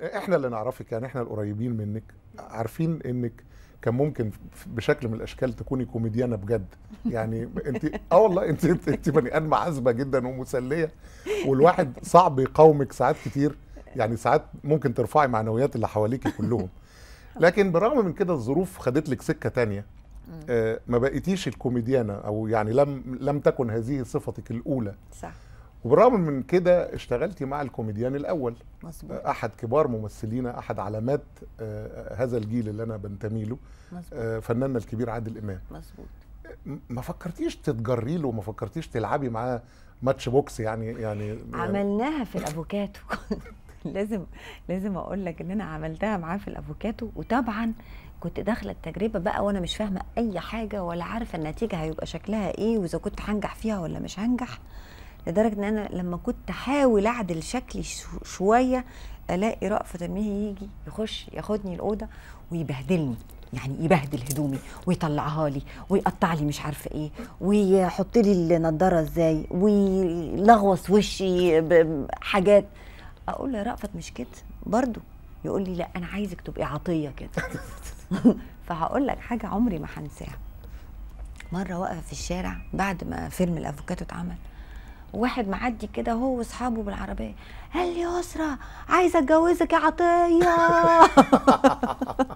احنا اللي نعرفك يعني احنا القريبين منك عارفين انك كان ممكن بشكل من الاشكال تكوني كوميديانه بجد يعني انت اه والله انت انت بني ادمه عذبه جدا ومسليه والواحد صعب يقاومك ساعات كتير يعني ساعات ممكن ترفعي معنويات اللي حواليك كلهم لكن برغم من كده الظروف خدت لك سكه تانية آه ما بقيتيش الكوميديانه او يعني لم لم تكن هذه صفتك الاولى صح وبالرغم من كده اشتغلتي مع الكوميديان الاول مظبوط احد كبار ممثلينا احد علامات آه، آه، هذا الجيل اللي انا بنتمي له آه، فناننا الكبير عادل امام مظبوط ما فكرتيش تتجري له ما فكرتيش تلعبي معاه ماتش بوكس يعني يعني, يعني عملناها في الافوكاتو لازم لازم اقول لك ان انا عملتها معاه في الافوكاتو وطبعا كنت داخله التجربه بقى وانا مش فاهمه اي حاجه ولا عارفه النتيجه هيبقى شكلها ايه واذا كنت هنجح فيها ولا مش هنجح لدرجه ان انا لما كنت احاول اعدل شكلي شويه الاقي رأفت تنميهي يجي يخش ياخدني الاوضه ويبهدلني يعني يبهدل هدومي ويطلعها لي ويقطع لي مش عارفه ايه ويحط لي النضاره ازاي ويلغوص وشي بحاجات اقول له يا رأفت مش كده برضه يقول لي لا انا عايزك تبقي عطيه كده فهقول لك حاجه عمري ما هنساها مره واقفه في الشارع بعد ما فيلم الافوكاتو اتعمل واحد معدي كده هو واصحابه بالعربيه قال لي اسرة عايزه اتجوزك يا عطيه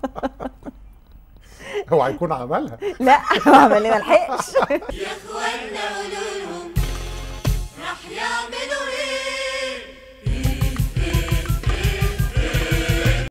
هو هيكون عملها لا ما لحقش يا اخوانا قولوا